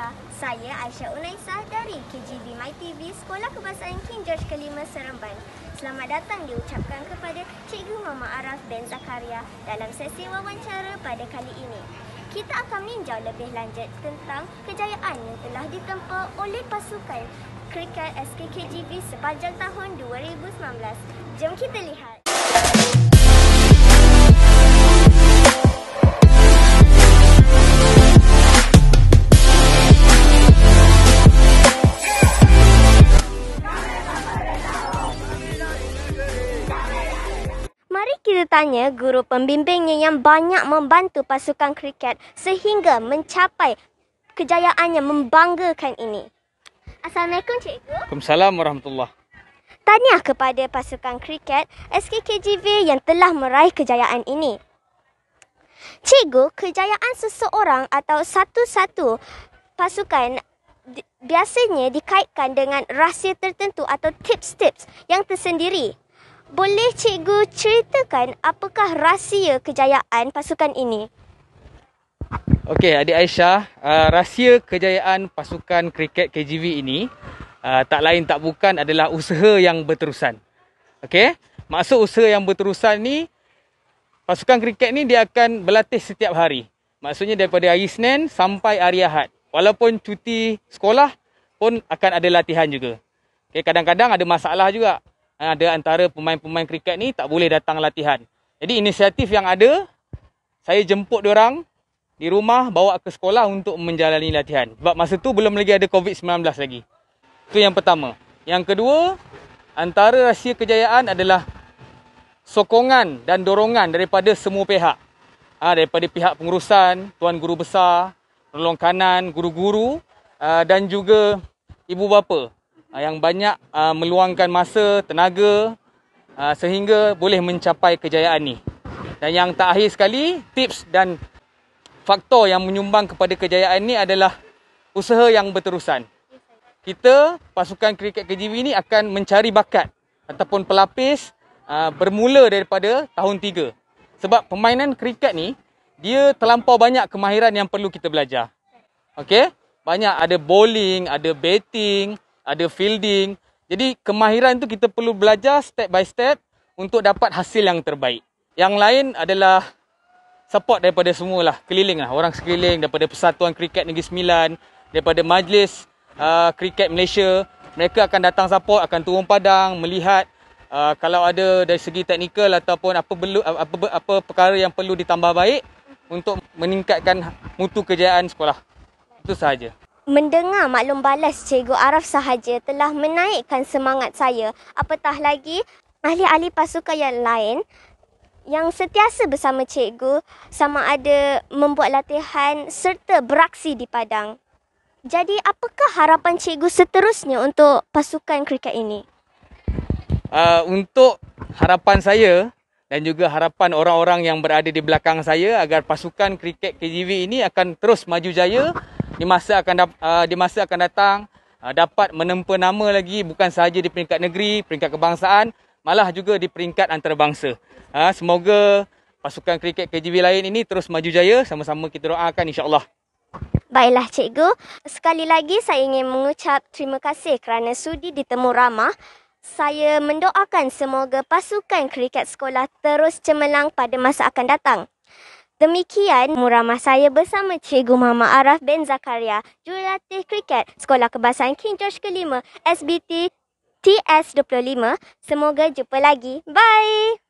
Aisyah. Saya Aisyah Unaisa dari KGB MyTV Sekolah Kebangsaan King George Kelima Seremban. Selamat datang diucapkan kepada Cikgu Mama Araf Ben Zakaria dalam sesi wawancara pada kali ini. Kita akan meninjau lebih lanjut tentang kejayaan yang telah ditempuh oleh pasukan kriket SKKGB sepanjang tahun 2019. Jom kita lihat. tanya guru pembimbingnya yang banyak membantu pasukan kriket sehingga mencapai kejayaannya membanggakan ini. Assalamualaikum cikgu. Waalaikumsalam warahmatullahi Tanya kepada pasukan kriket SKKGV yang telah meraih kejayaan ini. Cikgu, kejayaan seseorang atau satu-satu pasukan biasanya dikaitkan dengan rahsia tertentu atau tips-tips yang tersendiri. Boleh cikgu ceritakan apakah rahsia kejayaan pasukan ini? Okey, adik Aisyah, uh, rahsia kejayaan pasukan kriket KGV ini uh, tak lain tak bukan adalah usaha yang berterusan. Okey, maksud usaha yang berterusan ni pasukan kriket ni dia akan berlatih setiap hari. Maksudnya daripada hari Senin sampai hari Ahad. Walaupun cuti sekolah pun akan ada latihan juga. Okey, kadang-kadang ada masalah juga ada antara pemain-pemain kriket ni tak boleh datang latihan. Jadi inisiatif yang ada, saya jemput orang di rumah bawa ke sekolah untuk menjalani latihan. Sebab masa tu belum lagi ada COVID-19 lagi. Itu yang pertama. Yang kedua, antara rahsia kejayaan adalah sokongan dan dorongan daripada semua pihak. Ha, daripada pihak pengurusan, tuan guru besar, penolong kanan, guru-guru ah, dan juga ibu bapa. Ah, yang banyak uh, meluangkan masa, tenaga uh, sehingga boleh mencapai kejayaan ni. Dan yang tak terakhir sekali, tips dan faktor yang menyumbang kepada kejayaan ni adalah usaha yang berterusan. Kita pasukan kriket KGB ni akan mencari bakat ataupun pelapis uh, bermula daripada tahun 3. Sebab permainan kriket ni dia terlampau banyak kemahiran yang perlu kita belajar. Okay Banyak ada bowling, ada batting, ada fielding. Jadi kemahiran tu kita perlu belajar step by step untuk dapat hasil yang terbaik. Yang lain adalah support daripada semua lah keliling lah. Orang sekeliling daripada Persatuan Kriket Negeri Sembilan, daripada Majlis uh, Kriket Malaysia. Mereka akan datang support, akan turun padang, melihat uh, kalau ada dari segi teknikal ataupun apa, belu, apa, apa, apa perkara yang perlu ditambah baik untuk meningkatkan mutu kejayaan sekolah. Itu sahaja. Mendengar maklum balas Cikgu Araf sahaja telah menaikkan semangat saya. Apatah lagi ahli-ahli pasukan yang lain yang sentiasa bersama cikgu sama ada membuat latihan serta beraksi di padang. Jadi apakah harapan cikgu seterusnya untuk pasukan kriket ini? Uh, untuk harapan saya dan juga harapan orang-orang yang berada di belakang saya agar pasukan kriket KGV ini akan terus maju jaya. Huh? di masa akan uh, di masa akan datang uh, dapat menempa nama lagi bukan sahaja di peringkat negeri, peringkat kebangsaan, malah juga di peringkat antarabangsa. Uh, semoga pasukan kriket KGB lain ini terus maju jaya sama-sama kita doakan insya-Allah. Baiklah cikgu, sekali lagi saya ingin mengucap terima kasih kerana sudi ditemu ramah. Saya mendoakan semoga pasukan kriket sekolah terus cemerlang pada masa akan datang. Demikian muramah saya bersama Cikgu Mama Araf bin Zakaria, jurulatih kriket Sekolah Kebasan King George ke-5, SBT TS25. Semoga jumpa lagi. Bye!